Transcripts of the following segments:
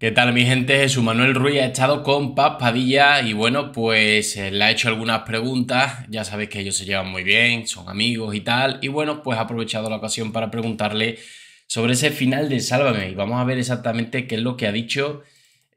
¿Qué tal mi gente? Jesús Manuel Ruiz ha estado con Papadilla y bueno, pues eh, le ha hecho algunas preguntas, ya sabéis que ellos se llevan muy bien, son amigos y tal, y bueno, pues ha aprovechado la ocasión para preguntarle sobre ese final de Sálvame y vamos a ver exactamente qué es lo que ha dicho,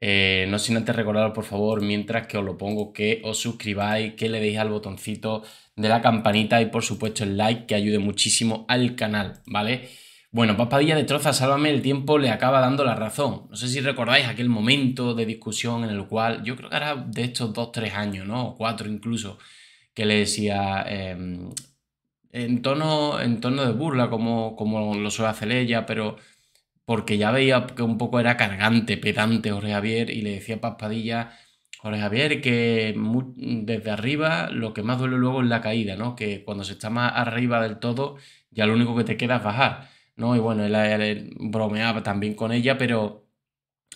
eh, no sin antes recordaros por favor, mientras que os lo pongo, que os suscribáis, que le deis al botoncito de la campanita y por supuesto el like que ayude muchísimo al canal, ¿vale? Bueno, Papadilla Troza, Sálvame, el tiempo le acaba dando la razón. No sé si recordáis aquel momento de discusión en el cual, yo creo que era de estos dos, tres años, ¿no? O cuatro incluso, que le decía em, en, tono, en tono de burla, como, como lo suele hacer ella, pero porque ya veía que un poco era cargante, pedante Jorge Javier, y le decía a Paspadilla, Jorge Javier, que desde arriba lo que más duele luego es la caída, ¿no? Que cuando se está más arriba del todo, ya lo único que te queda es bajar. ¿no? Y bueno, él, bromeaba también con ella, pero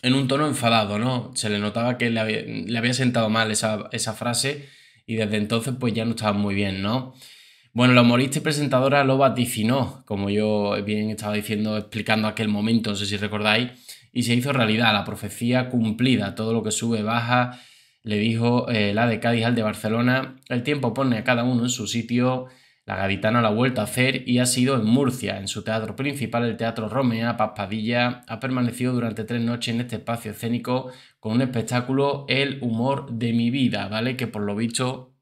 en un tono enfadado, ¿no? Se le notaba que le había, sentado mal esa, frase y desde entonces pues ya no estaba muy bien, ¿no? Bueno, la humorista y presentadora lo vaticinó, como yo bien estaba diciendo, explicando aquel momento, no sé si recordáis, y se hizo realidad, la profecía cumplida, todo lo que sube, baja, le dijo eh, la de Cádiz al de Barcelona, el tiempo pone a cada uno en su sitio, la gaditana la ha vuelto a hacer y ha sido en Murcia. En su teatro principal, el Teatro Romea Paspadilla, ha permanecido durante tres noches en este espacio escénico con un espectáculo El humor de mi vida, ¿vale? Que por lo visto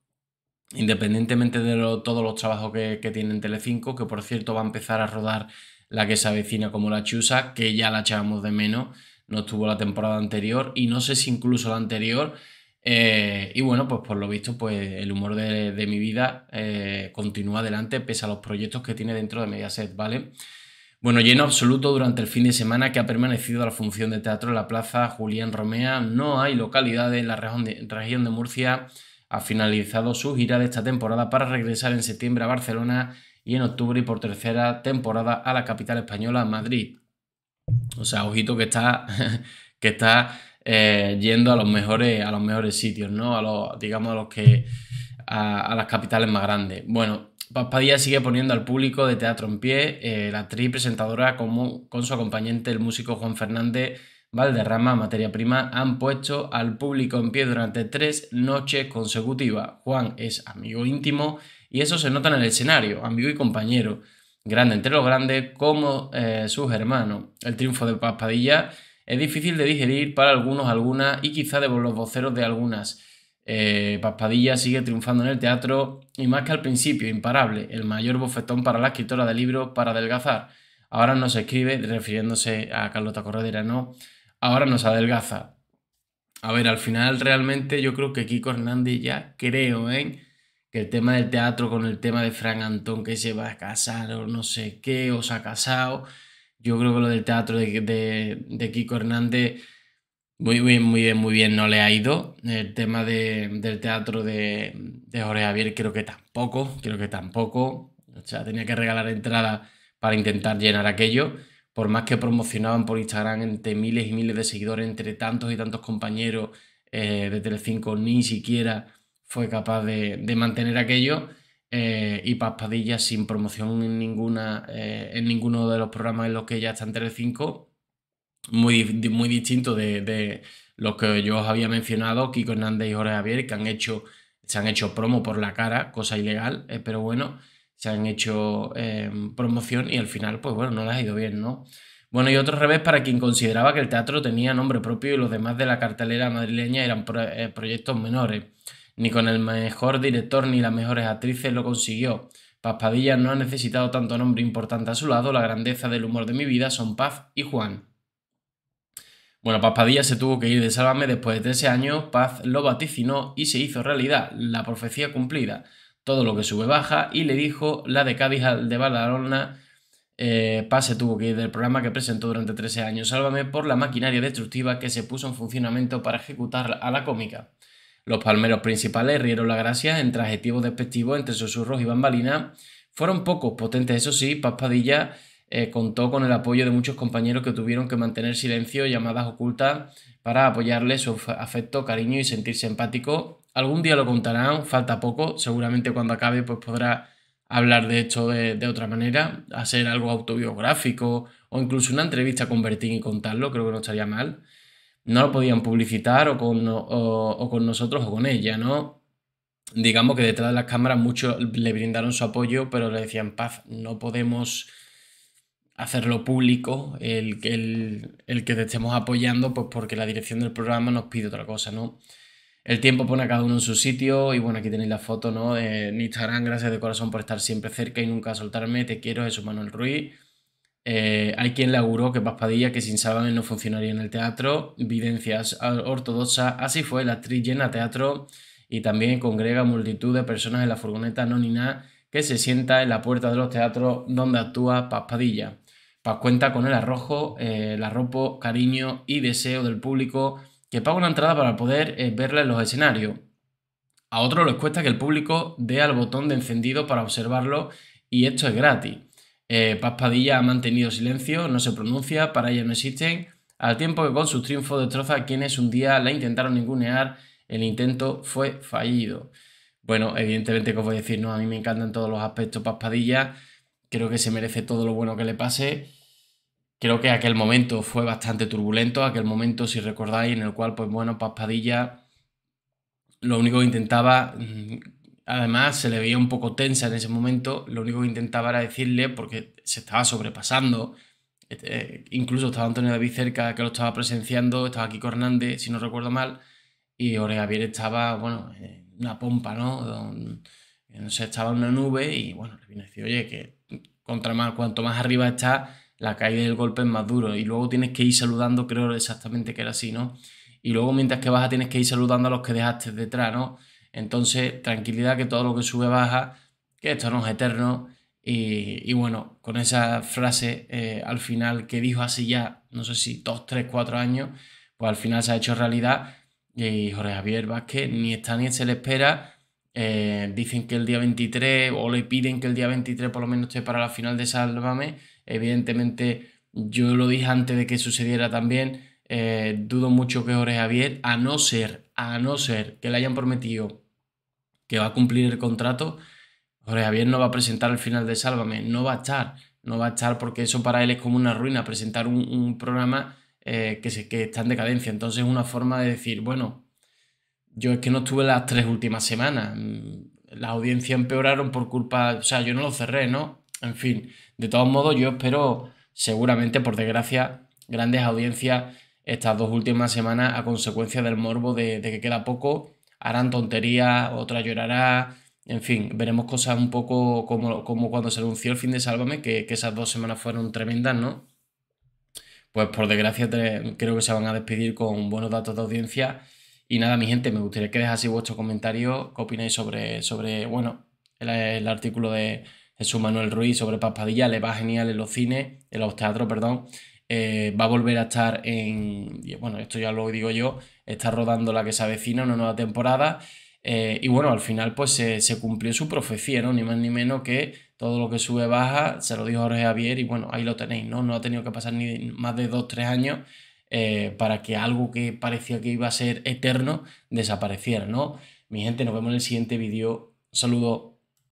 independientemente de todos los trabajos que, que tiene en Telecinco, que por cierto va a empezar a rodar la que se avecina como la Chusa, que ya la echábamos de menos, no estuvo la temporada anterior y no sé si incluso la anterior eh, y bueno, pues por lo visto, pues el humor de, mi vida eh, continúa adelante pese a los proyectos que tiene dentro de Mediaset, ¿vale? Bueno, lleno absoluto durante el fin de semana que ha permanecido la función de teatro en la Plaza Julián Romea. No hay localidad en la región de, Murcia. Ha finalizado su gira de esta temporada para regresar en septiembre a Barcelona y en octubre y por tercera temporada a la capital española, Madrid. O sea, ojito que está, que está eh, yendo a los mejores, a los mejores sitios, ¿no? A los, digamos, a los que. a, las capitales más grandes. Bueno, Paspadilla sigue poniendo al público de teatro en pie, eh, la actriz presentadora con su acompañante, el músico Juan Fernández Valderrama, materia prima, han puesto al público en pie durante tres noches consecutivas. Juan es amigo íntimo y eso se nota en el escenario, amigo y compañero, grande entre los grandes como eh, sus hermanos. El triunfo de Paspadilla es difícil de digerir para algunos, algunas y quizá de los voceros de algunas. Eh, Paspadilla sigue triunfando en el teatro y más que al principio, imparable, el mayor bofetón para la escritora de libros para adelgazar. Ahora no se escribe, refiriéndose a Carlota Corredera, no, ahora nos adelgaza. A ver, al final realmente yo creo que Kiko Hernández ya creo, ¿eh? Que el tema del teatro con el tema de Frank Antón que se va a casar o no sé qué, o se ha casado yo creo que lo del teatro de, de, Kiko Hernández, muy bien, muy bien, muy bien, no le ha ido. El tema del teatro de, de Jorge Javier creo que tampoco, creo que tampoco. O sea, tenía que regalar entrada para intentar llenar aquello. Por más que promocionaban por Instagram entre miles y miles de seguidores, entre tantos y tantos compañeros eh, de Telecinco, ni siquiera fue capaz de, de mantener aquello. Eh, y Paz sin promoción en, ninguna, eh, en ninguno de los programas en los que ya está en Telecinco, muy, muy distinto de, los que yo os había mencionado, Kiko Hernández y Jorge Javier, que han hecho, se han hecho promo por la cara, cosa ilegal, eh, pero bueno, se han hecho em, promoción y al final, pues bueno, no les ha ido bien, ¿no? Bueno, y otro revés para quien consideraba que el teatro tenía nombre propio y los demás de la cartelera madrileña eran proyectos menores. Ni con el mejor director ni las mejores actrices lo consiguió. Paz no ha necesitado tanto nombre importante a su lado. La grandeza del humor de mi vida son Paz y Juan. Bueno, Paz se tuvo que ir de Sálvame después de 13 años. Paz lo vaticinó y se hizo realidad. La profecía cumplida. Todo lo que sube baja y le dijo la de Cádiz de Badalona eh, Paz se tuvo que ir del programa que presentó durante 13 años Sálvame por la maquinaria destructiva que se puso en funcionamiento para ejecutar a la cómica. Los palmeros principales rieron la gracia entre adjetivos despectivos, entre susurros y bambalinas. Fueron pocos, potentes, eso sí, Paspadilla eh, contó con el apoyo de muchos compañeros que tuvieron que mantener silencio, llamadas ocultas, para apoyarle su afecto, cariño y sentirse empático. Algún día lo contarán, falta poco, seguramente cuando acabe pues podrá hablar de esto de, de otra manera, hacer algo autobiográfico o incluso una entrevista con Bertín y contarlo, creo que no estaría mal no lo podían publicitar o con, con nosotros o con ella, ¿no? Digamos que detrás de las cámaras muchos le brindaron su apoyo, pero le decían, Paz, no podemos hacerlo público el, el que te estemos apoyando, pues porque la dirección del programa nos pide otra cosa, ¿no? El tiempo pone a cada uno en su sitio y bueno, aquí tenéis la foto, ¿no? en Instagram, gracias de corazón por estar siempre cerca y nunca soltarme. Te quiero, eso Manuel Ruiz. Eh, hay quien le auguró que Paz que sin Sábado no funcionaría en el teatro. Videncias ortodoxas. Así fue, la actriz llena teatro y también congrega multitud de personas en la furgoneta anónima que se sienta en la puerta de los teatros donde actúa Paspadilla. Padilla. cuenta con el arrojo, eh, el arropo, cariño y deseo del público que paga una entrada para poder eh, verla en los escenarios. A otros les cuesta que el público dé al botón de encendido para observarlo y esto es gratis. Eh, Paspadilla ha mantenido silencio, no se pronuncia, para ella no existen, al tiempo que con su triunfo destroza a quienes un día la intentaron ningunear, el intento fue fallido. Bueno, evidentemente que os voy a decir, no, a mí me encantan todos los aspectos Paspadilla, creo que se merece todo lo bueno que le pase. Creo que aquel momento fue bastante turbulento, aquel momento, si recordáis, en el cual, pues bueno, Paz lo único que intentaba mm, Además, se le veía un poco tensa en ese momento. Lo único que intentaba era decirle, porque se estaba sobrepasando. Eh, eh, incluso estaba Antonio David cerca, que lo estaba presenciando. Estaba con Hernández, si no recuerdo mal. Y Ore estaba, bueno, en una pompa, ¿no? Eh, no estaba en una nube. Y bueno, le viene a decir, oye, que contra más, cuanto más arriba está, la caída del golpe es más duro. Y luego tienes que ir saludando, creo exactamente que era así, ¿no? Y luego mientras que baja tienes que ir saludando a los que dejaste detrás, ¿no? Entonces, tranquilidad que todo lo que sube baja, que esto no es eterno. Y, bueno, con esa frase eh, al final que dijo hace ya, no sé si dos, tres, cuatro años, pues al final se ha hecho realidad. Y Jorge Javier Vázquez ni está ni se le espera. Eh, dicen que el día 23 o le piden que el día 23 por lo menos esté para la final de Sálvame. Evidentemente, yo lo dije antes de que sucediera también. Eh, dudo mucho que Jorge Javier, a no ser, a no ser que le hayan prometido que va a cumplir el contrato, Jorge Javier no va a presentar el final de Sálvame, no va a estar, no va a estar porque eso para él es como una ruina, presentar un, programa eh, que, se, que está en decadencia. Entonces es una forma de decir, bueno, yo es que no estuve las tres últimas semanas, mm, la audiencia empeoraron por culpa, o sea, yo no lo cerré, ¿no? En fin, de todos modos yo espero seguramente, por desgracia, grandes audiencias estas dos últimas semanas a consecuencia del morbo de, de que queda poco harán tonterías, otra llorará, en fin, veremos cosas un poco como, como cuando se anunció el fin de Sálvame, que, esas dos semanas fueron tremendas, ¿no? Pues por desgracia creo que se van a despedir con buenos datos de audiencia. Y nada, mi gente, me gustaría que dejase vuestro comentario, qué opináis sobre, sobre bueno, el, artículo de Jesús Manuel Ruiz sobre Paspadilla, le va genial en los cines, en los teatros, perdón. Eh, va a volver a estar en, bueno, esto ya lo digo yo, está rodando la que se avecina, una nueva temporada. Eh, y bueno, al final pues se, cumplió su profecía, ¿no? Ni más ni menos que todo lo que sube baja, se lo dijo Jorge Javier y bueno, ahí lo tenéis, ¿no? No ha tenido que pasar ni más de dos tres años eh, para que algo que parecía que iba a ser eterno desapareciera, ¿no? Mi gente, nos vemos en el siguiente vídeo. Saludos.